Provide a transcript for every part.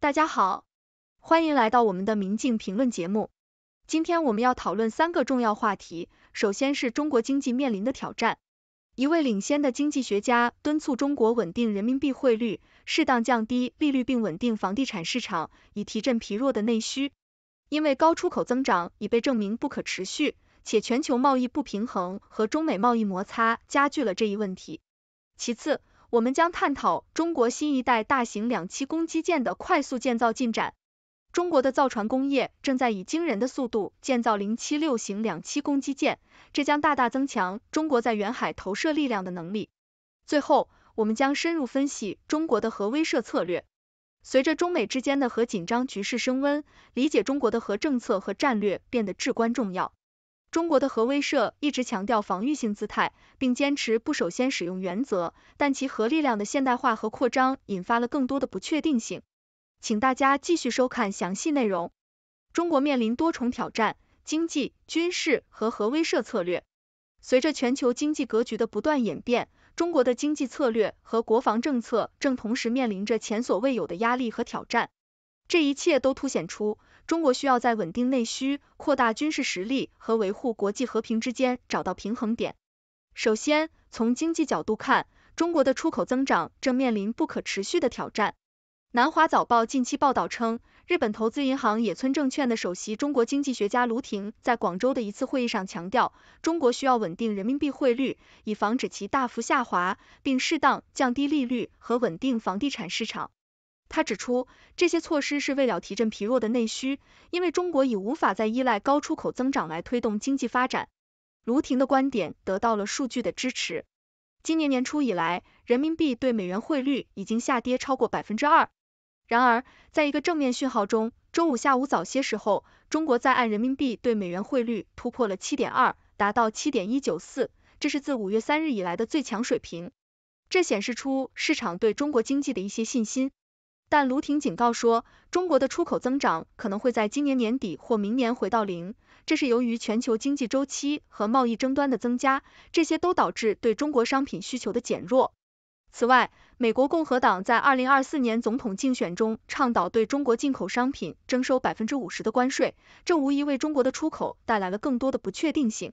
大家好，欢迎来到我们的《明镜评论》节目。今天我们要讨论三个重要话题。首先是中国经济面临的挑战。一位领先的经济学家敦促中国稳定人民币汇率，适当降低利率并稳定房地产市场，以提振疲弱的内需。因为高出口增长已被证明不可持续，且全球贸易不平衡和中美贸易摩擦加剧了这一问题。其次，我们将探讨中国新一代大型两栖攻击舰的快速建造进展。中国的造船工业正在以惊人的速度建造零七六型两栖攻击舰，这将大大增强中国在远海投射力量的能力。最后，我们将深入分析中国的核威慑策略。随着中美之间的核紧张局势升温，理解中国的核政策和战略变得至关重要。中国的核威慑一直强调防御性姿态，并坚持不首先使用原则，但其核力量的现代化和扩张引发了更多的不确定性。请大家继续收看详细内容。中国面临多重挑战：经济、军事和核威慑策略。随着全球经济格局的不断演变，中国的经济策略和国防政策正同时面临着前所未有的压力和挑战。这一切都凸显出。中国需要在稳定内需、扩大军事实力和维护国际和平之间找到平衡点。首先，从经济角度看，中国的出口增长正面临不可持续的挑战。南华早报近期报道称，日本投资银行野村证券的首席中国经济学家卢婷在广州的一次会议上强调，中国需要稳定人民币汇率，以防止其大幅下滑，并适当降低利率和稳定房地产市场。他指出，这些措施是为了提振疲弱的内需，因为中国已无法再依赖高出口增长来推动经济发展。卢婷的观点得到了数据的支持。今年年初以来，人民币对美元汇率已经下跌超过百分之二。然而，在一个正面讯号中，周五下午早些时候，中国在岸人民币对美元汇率突破了七点二，达到七点一九四，这是自五月三日以来的最强水平。这显示出市场对中国经济的一些信心。但卢婷警告说，中国的出口增长可能会在今年年底或明年回到零，这是由于全球经济周期和贸易争端的增加，这些都导致对中国商品需求的减弱。此外，美国共和党在二零二四年总统竞选中倡导对中国进口商品征收百分之五十的关税，这无疑为中国的出口带来了更多的不确定性。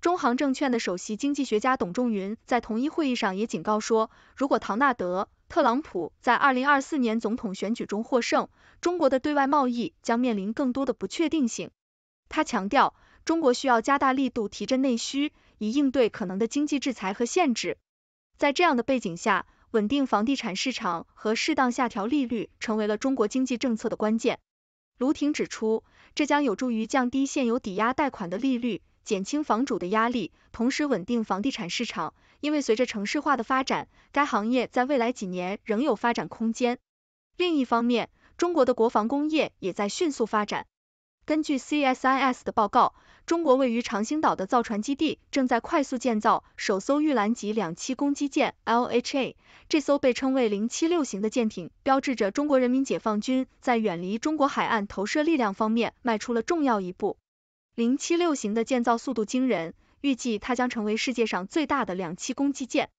中行证券的首席经济学家董仲云在同一会议上也警告说，如果唐纳德特朗普在二零二四年总统选举中获胜，中国的对外贸易将面临更多的不确定性。他强调，中国需要加大力度提振内需，以应对可能的经济制裁和限制。在这样的背景下，稳定房地产市场和适当下调利率成为了中国经济政策的关键。卢婷指出，这将有助于降低现有抵押贷款的利率，减轻房主的压力，同时稳定房地产市场。因为随着城市化的发展，该行业在未来几年仍有发展空间。另一方面，中国的国防工业也在迅速发展。根据 CSIS 的报告，中国位于长兴岛的造船基地正在快速建造首艘玉兰级两栖攻击舰 LHA。这艘被称为零七六型的舰艇，标志着中国人民解放军在远离中国海岸投射力量方面迈出了重要一步。零七六型的建造速度惊人。预计它将成为世界上最大的两栖攻击舰。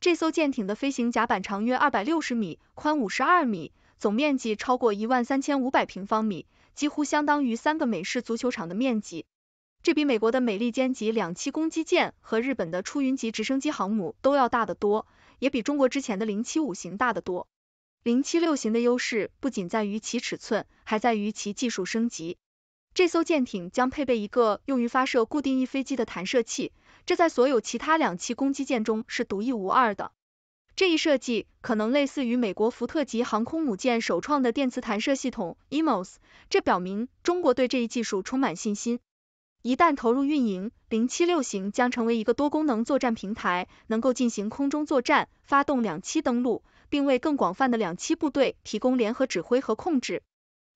这艘舰艇的飞行甲板长约二百六十米，宽五十二米，总面积超过一万三千五百平方米，几乎相当于三个美式足球场的面积。这比美国的美利坚级两栖攻击舰和日本的出云级直升机航母都要大得多，也比中国之前的零七五型大得多。零七六型的优势不仅在于其尺寸，还在于其技术升级。这艘舰艇将配备一个用于发射固定翼飞机的弹射器，这在所有其他两栖攻击舰中是独一无二的。这一设计可能类似于美国福特级航空母舰首创的电磁弹射系统 e m o s 这表明中国对这一技术充满信心。一旦投入运营，零七六型将成为一个多功能作战平台，能够进行空中作战、发动两栖登陆，并为更广泛的两栖部队提供联合指挥和控制。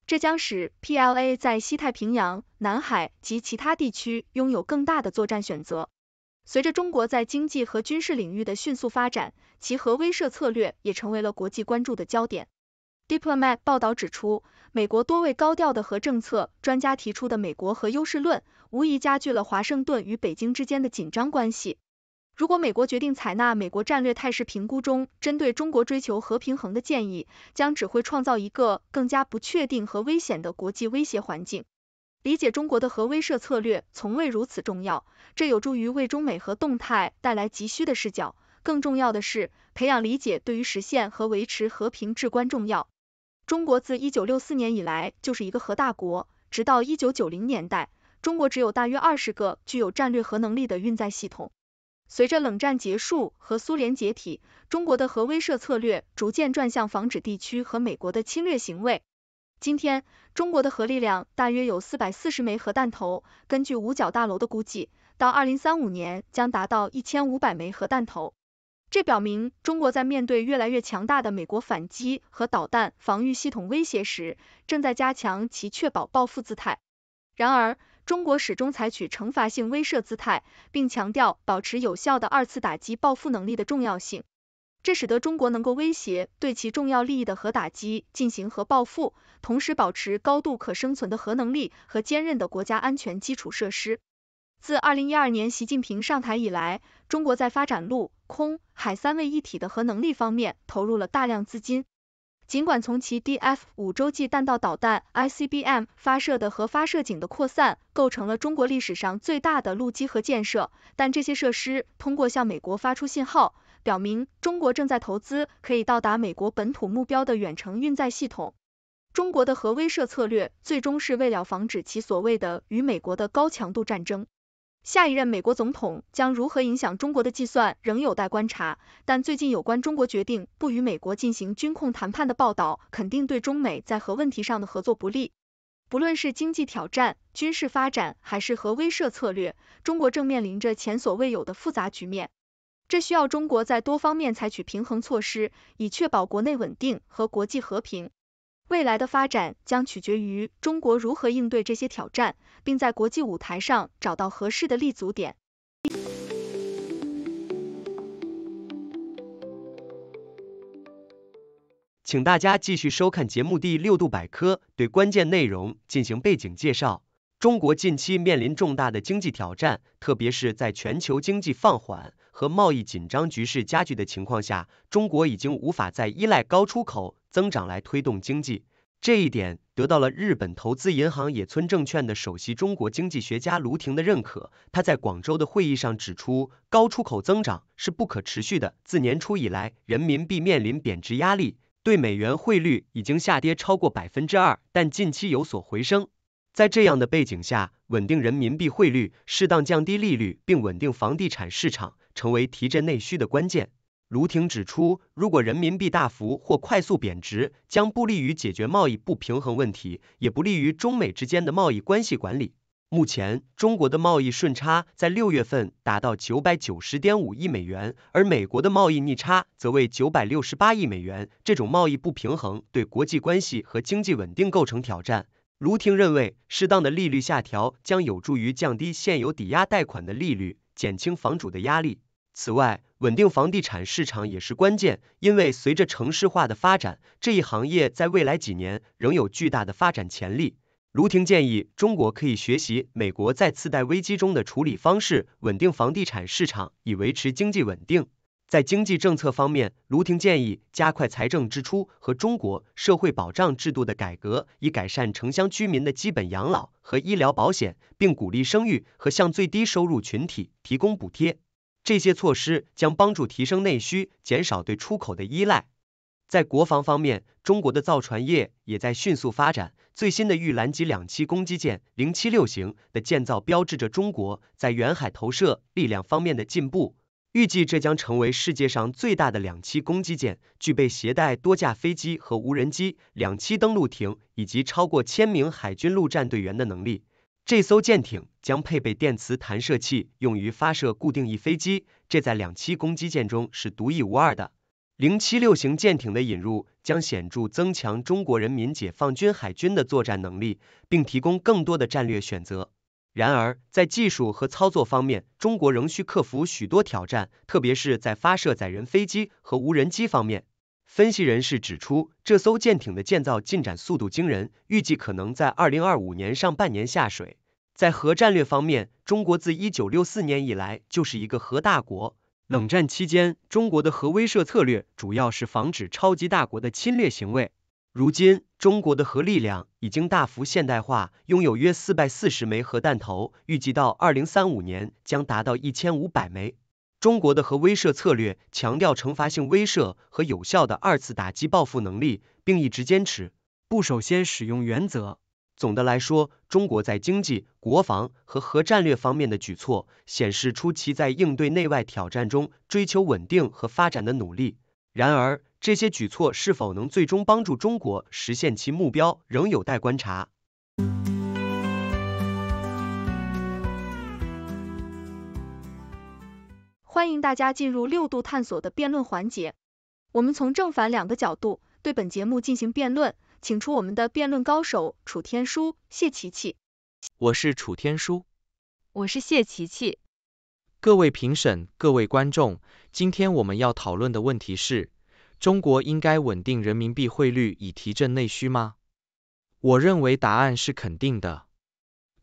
这将使 PLA 在西太平洋、南海及其他地区拥有更大的作战选择。随着中国在经济和军事领域的迅速发展，其核威慑策略也成为了国际关注的焦点。《Diplomat》报道指出，美国多位高调的核政策专家提出的“美国核优势论”，无疑加剧了华盛顿与北京之间的紧张关系。如果美国决定采纳美国战略态势评估中针对中国追求和平衡的建议，将只会创造一个更加不确定和危险的国际威胁环境。理解中国的核威慑策略从未如此重要，这有助于为中美核动态带来急需的视角。更重要的是，培养理解对于实现和维持和平至关重要。中国自1964年以来就是一个核大国，直到1990年代，中国只有大约二十个具有战略核能力的运载系统。随着冷战结束和苏联解体，中国的核威慑策略逐渐转向防止地区和美国的侵略行为。今天，中国的核力量大约有四百四十枚核弹头，根据五角大楼的估计，到二零三五年将达到一千五百枚核弹头。这表明，中国在面对越来越强大的美国反击和导弹防御系统威胁时，正在加强其确保报复姿态。然而，中国始终采取惩罚性威慑姿态，并强调保持有效的二次打击报复能力的重要性。这使得中国能够威胁对其重要利益的核打击进行核报复，同时保持高度可生存的核能力和坚韧的国家安全基础设施。自二零一二年习近平上台以来，中国在发展陆、空、海三位一体的核能力方面投入了大量资金。尽管从其 DF-5 洲际弹道导弹 （ICBM） 发射的核发射井的扩散，构成了中国历史上最大的陆基核建设，但这些设施通过向美国发出信号，表明中国正在投资可以到达美国本土目标的远程运载系统。中国的核威慑策略最终是为了防止其所谓的与美国的高强度战争。下一任美国总统将如何影响中国的计算仍有待观察，但最近有关中国决定不与美国进行军控谈判的报道，肯定对中美在核问题上的合作不利。不论是经济挑战、军事发展还是核威慑策略，中国正面临着前所未有的复杂局面。这需要中国在多方面采取平衡措施，以确保国内稳定和国际和平。未来的发展将取决于中国如何应对这些挑战，并在国际舞台上找到合适的立足点。请大家继续收看节目《第六度百科》，对关键内容进行背景介绍。中国近期面临重大的经济挑战，特别是在全球经济放缓和贸易紧张局势加剧的情况下，中国已经无法再依赖高出口。增长来推动经济，这一点得到了日本投资银行野村证券的首席中国经济学家卢婷的认可。他在广州的会议上指出，高出口增长是不可持续的。自年初以来，人民币面临贬值压力，对美元汇率已经下跌超过百分之二，但近期有所回升。在这样的背景下，稳定人民币汇率、适当降低利率并稳定房地产市场，成为提振内需的关键。卢婷指出，如果人民币大幅或快速贬值，将不利于解决贸易不平衡问题，也不利于中美之间的贸易关系管理。目前，中国的贸易顺差在六月份达到九百九十点五亿美元，而美国的贸易逆差则为九百六十八亿美元。这种贸易不平衡对国际关系和经济稳定构成挑战。卢婷认为，适当的利率下调将有助于降低现有抵押贷款的利率，减轻房主的压力。此外，稳定房地产市场也是关键，因为随着城市化的发展，这一行业在未来几年仍有巨大的发展潜力。卢婷建议，中国可以学习美国在次贷危机中的处理方式，稳定房地产市场，以维持经济稳定。在经济政策方面，卢婷建议加快财政支出和中国社会保障制度的改革，以改善城乡居民的基本养老和医疗保险，并鼓励生育和向最低收入群体提供补贴。这些措施将帮助提升内需，减少对出口的依赖。在国防方面，中国的造船业也在迅速发展。最新的玉兰级两栖攻击舰零七六型的建造，标志着中国在远海投射力量方面的进步。预计这将成为世界上最大的两栖攻击舰，具备携带多架飞机和无人机、两栖登陆艇以及超过千名海军陆战队员的能力。这艘舰艇将配备电磁弹射器，用于发射固定翼飞机，这在两栖攻击舰中是独一无二的。零七六型舰艇的引入将显著增强中国人民解放军海军的作战能力，并提供更多的战略选择。然而，在技术和操作方面，中国仍需克服许多挑战，特别是在发射载人飞机和无人机方面。分析人士指出，这艘舰艇的建造进展速度惊人，预计可能在二零二五年上半年下水。在核战略方面，中国自一九六四年以来就是一个核大国。冷战期间，中国的核威慑策略主要是防止超级大国的侵略行为。如今，中国的核力量已经大幅现代化，拥有约四百四十枚核弹头，预计到二零三五年将达到一千五百枚。中国的核威慑策略强调惩罚性威慑和有效的二次打击报复能力，并一直坚持不首先使用原则。总的来说，中国在经济、国防和核战略方面的举措，显示出其在应对内外挑战中追求稳定和发展的努力。然而，这些举措是否能最终帮助中国实现其目标，仍有待观察。欢迎大家进入六度探索的辩论环节，我们从正反两个角度对本节目进行辩论，请出我们的辩论高手楚天舒、谢琪琪。我是楚天舒，我是谢琪琪。各位评审、各位观众，今天我们要讨论的问题是中国应该稳定人民币汇率以提振内需吗？我认为答案是肯定的。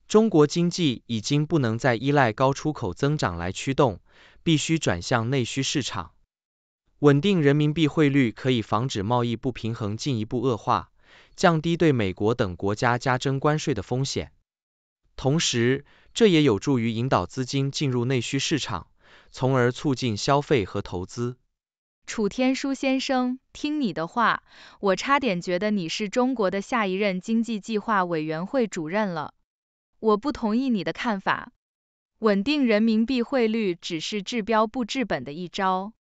中国经济已经不能再依赖高出口增长来驱动，必须转向内需市场。稳定人民币汇率可以防止贸易不平衡进一步恶化，降低对美国等国家加征关税的风险。同时，这也有助于引导资金进入内需市场，从而促进消费和投资。楚天舒先生，听你的话，我差点觉得你是中国的下一任经济计划委员会主任了。我不同意你的看法，稳定人民币汇率只是治标不治本的一招，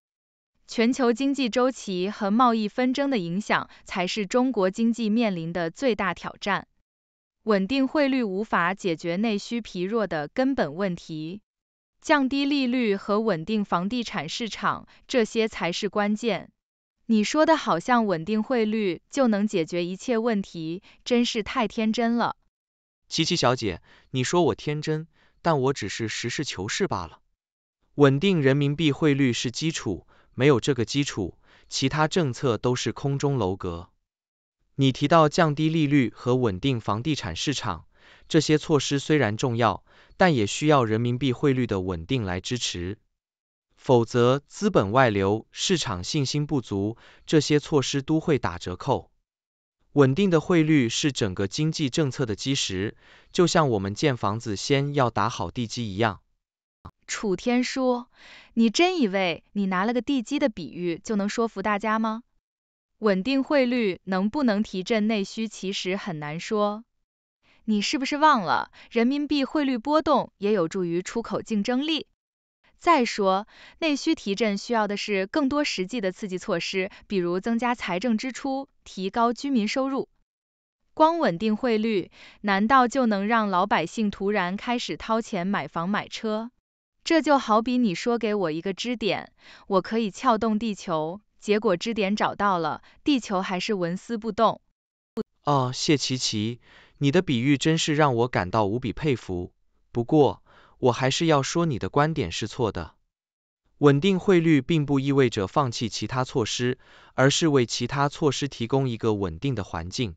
全球经济周期和贸易纷争的影响才是中国经济面临的最大挑战。稳定汇率无法解决内需疲弱的根本问题，降低利率和稳定房地产市场这些才是关键。你说的好像稳定汇率就能解决一切问题，真是太天真了。琪琪小姐，你说我天真，但我只是实事求是罢了。稳定人民币汇率是基础，没有这个基础，其他政策都是空中楼阁。你提到降低利率和稳定房地产市场，这些措施虽然重要，但也需要人民币汇率的稳定来支持。否则，资本外流、市场信心不足，这些措施都会打折扣。稳定的汇率是整个经济政策的基石，就像我们建房子先要打好地基一样。楚天舒，你真以为你拿了个地基的比喻就能说服大家吗？稳定汇率能不能提振内需其实很难说。你是不是忘了，人民币汇率波动也有助于出口竞争力？再说，内需提振需要的是更多实际的刺激措施，比如增加财政支出。提高居民收入，光稳定汇率难道就能让老百姓突然开始掏钱买房买车？这就好比你说给我一个支点，我可以撬动地球，结果支点找到了，地球还是纹丝不动。哦，谢琪琪，你的比喻真是让我感到无比佩服。不过，我还是要说你的观点是错的。稳定汇率并不意味着放弃其他措施，而是为其他措施提供一个稳定的环境。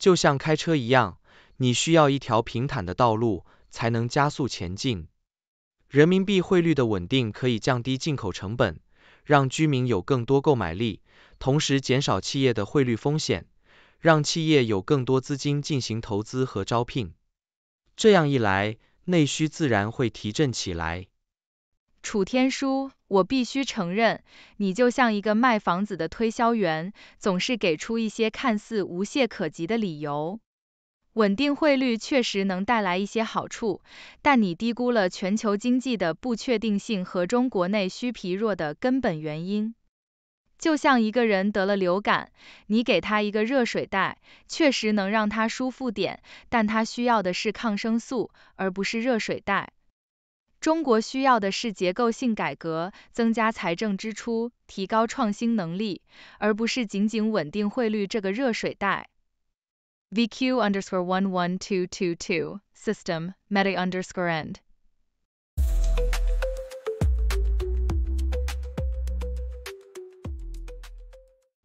就像开车一样，你需要一条平坦的道路才能加速前进。人民币汇率的稳定可以降低进口成本，让居民有更多购买力，同时减少企业的汇率风险，让企业有更多资金进行投资和招聘。这样一来，内需自然会提振起来。楚天舒，我必须承认，你就像一个卖房子的推销员，总是给出一些看似无懈可击的理由。稳定汇率确实能带来一些好处，但你低估了全球经济的不确定性和中国内需疲弱的根本原因。就像一个人得了流感，你给他一个热水袋，确实能让他舒服点，但他需要的是抗生素，而不是热水袋。中国需要的是结构性改革，增加财政支出，提高创新能力，而不是仅仅稳定汇率这个热水袋。v q u n d e r s c o r e one one two two two s y s t e m m e t a u n d e r s c o r e e n d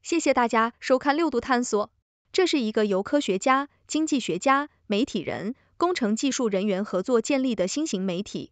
谢谢大家收看六度探索，这是一个由科学家、经济学家、媒体人、工程技术人员合作建立的新型媒体。